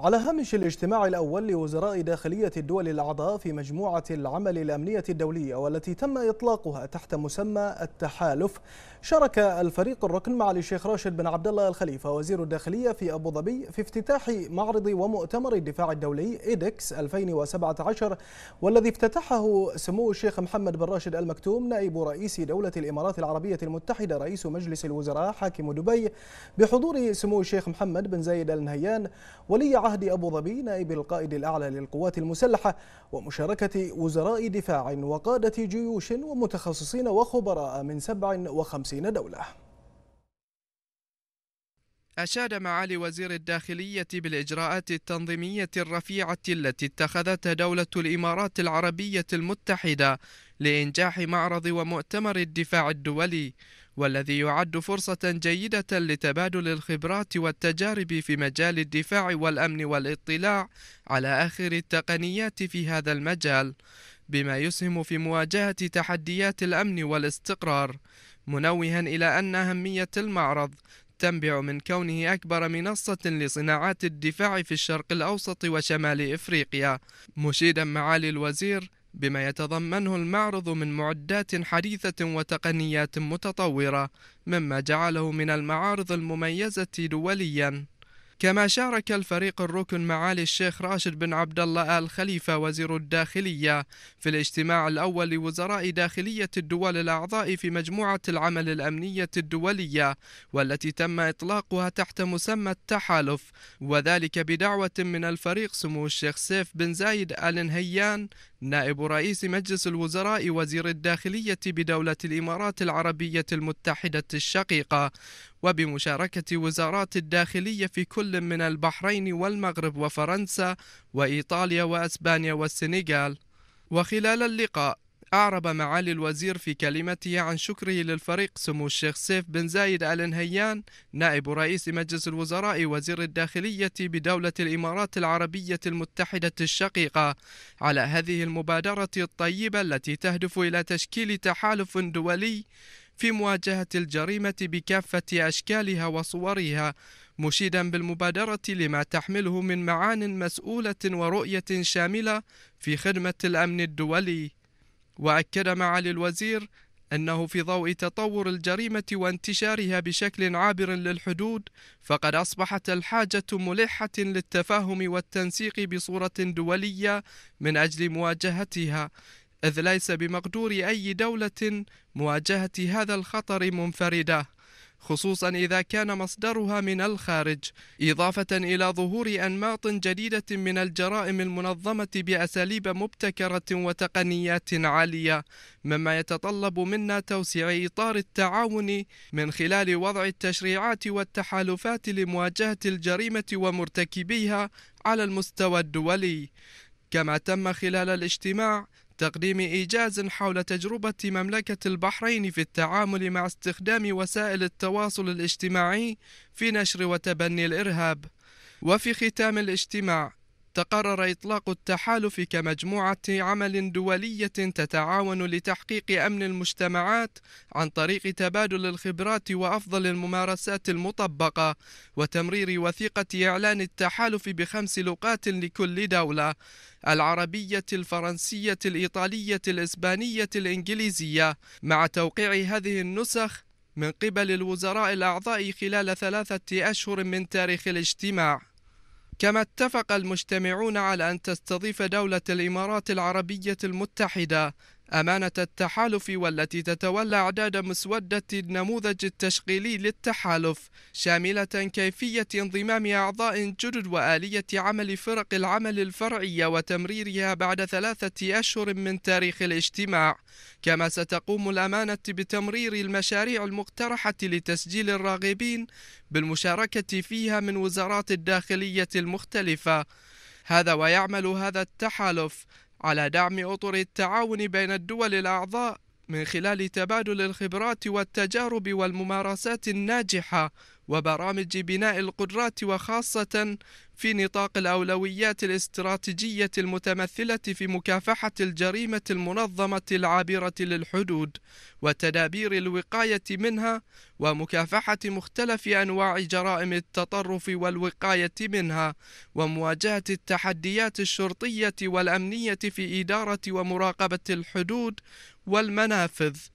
على هامش الاجتماع الأول لوزراء داخلية الدول الأعضاء في مجموعة العمل الأمنية الدولية والتي تم إطلاقها تحت مسمى التحالف شارك الفريق الركن مع الشيخ راشد بن عبد الله الخليفة وزير الداخلية في أبو ظبي في افتتاح معرض ومؤتمر الدفاع الدولي إيدكس 2017 والذي افتتحه سمو الشيخ محمد بن راشد المكتوم نائب رئيس دولة الإمارات العربية المتحدة رئيس مجلس الوزراء حاكم دبي بحضور سمو الشيخ محمد بن زايد النهيان ولي عهد أبو ظبي نائب القائد الأعلى للقوات المسلحة ومشاركة وزراء دفاع وقادة جيوش ومتخصصين وخبراء من 57 دولة أشاد معالي وزير الداخلية بالإجراءات التنظيمية الرفيعة التي اتخذتها دولة الإمارات العربية المتحدة لإنجاح معرض ومؤتمر الدفاع الدولي والذي يعد فرصة جيدة لتبادل الخبرات والتجارب في مجال الدفاع والأمن والاطلاع على آخر التقنيات في هذا المجال بما يسهم في مواجهة تحديات الأمن والاستقرار منوها إلى أن أهمية المعرض تنبع من كونه أكبر منصة لصناعات الدفاع في الشرق الأوسط وشمال إفريقيا مشيدا معالي الوزير بما يتضمنه المعرض من معدات حديثة وتقنيات متطورة مما جعله من المعارض المميزة دولياً كما شارك الفريق الركن معالي الشيخ راشد بن عبد الله آل خليفة وزير الداخلية في الاجتماع الأول لوزراء داخلية الدول الأعضاء في مجموعة العمل الأمنية الدولية والتي تم إطلاقها تحت مسمى التحالف وذلك بدعوة من الفريق سمو الشيخ سيف بن زايد آل نهيان نائب رئيس مجلس الوزراء وزير الداخلية بدولة الإمارات العربية المتحدة الشقيقة وبمشاركة وزارات الداخلية في كل من البحرين والمغرب وفرنسا وإيطاليا وأسبانيا والسنغال وخلال اللقاء أعرب معالي الوزير في كلمته عن شكره للفريق سمو الشيخ سيف بن زايد آل نهيان نائب رئيس مجلس الوزراء وزير الداخلية بدولة الإمارات العربية المتحدة الشقيقة على هذه المبادرة الطيبة التي تهدف إلى تشكيل تحالف دولي في مواجهة الجريمة بكافة أشكالها وصورها مشيدا بالمبادرة لما تحمله من معان مسؤولة ورؤية شاملة في خدمة الأمن الدولي وأكد معالي الوزير أنه في ضوء تطور الجريمة وانتشارها بشكل عابر للحدود فقد أصبحت الحاجة ملحة للتفاهم والتنسيق بصورة دولية من أجل مواجهتها إذ ليس بمقدور أي دولة مواجهة هذا الخطر منفردة خصوصا إذا كان مصدرها من الخارج إضافة إلى ظهور أنماط جديدة من الجرائم المنظمة بأساليب مبتكرة وتقنيات عالية مما يتطلب منا توسيع إطار التعاون من خلال وضع التشريعات والتحالفات لمواجهة الجريمة ومرتكبيها على المستوى الدولي كما تم خلال الاجتماع تقديم إيجاز حول تجربة مملكة البحرين في التعامل مع استخدام وسائل التواصل الاجتماعي في نشر وتبني الإرهاب وفي ختام الاجتماع تقرر إطلاق التحالف كمجموعة عمل دولية تتعاون لتحقيق أمن المجتمعات عن طريق تبادل الخبرات وأفضل الممارسات المطبقة وتمرير وثيقة إعلان التحالف بخمس لقات لكل دولة العربية الفرنسية الإيطالية الإسبانية الإنجليزية مع توقيع هذه النسخ من قبل الوزراء الأعضاء خلال ثلاثة أشهر من تاريخ الاجتماع كما اتفق المجتمعون على أن تستضيف دولة الإمارات العربية المتحدة أمانة التحالف والتي تتولى إعداد مسودة النموذج التشغيلي للتحالف شاملة كيفية انضمام أعضاء جدد وآلية عمل فرق العمل الفرعية وتمريرها بعد ثلاثة أشهر من تاريخ الاجتماع كما ستقوم الأمانة بتمرير المشاريع المقترحة لتسجيل الراغبين بالمشاركة فيها من وزارات الداخلية المختلفة هذا ويعمل هذا التحالف على دعم أطر التعاون بين الدول الأعضاء من خلال تبادل الخبرات والتجارب والممارسات الناجحة وبرامج بناء القدرات وخاصة في نطاق الأولويات الاستراتيجية المتمثلة في مكافحة الجريمة المنظمة العابرة للحدود وتدابير الوقاية منها ومكافحة مختلف أنواع جرائم التطرف والوقاية منها ومواجهة التحديات الشرطية والأمنية في إدارة ومراقبة الحدود والمنافذ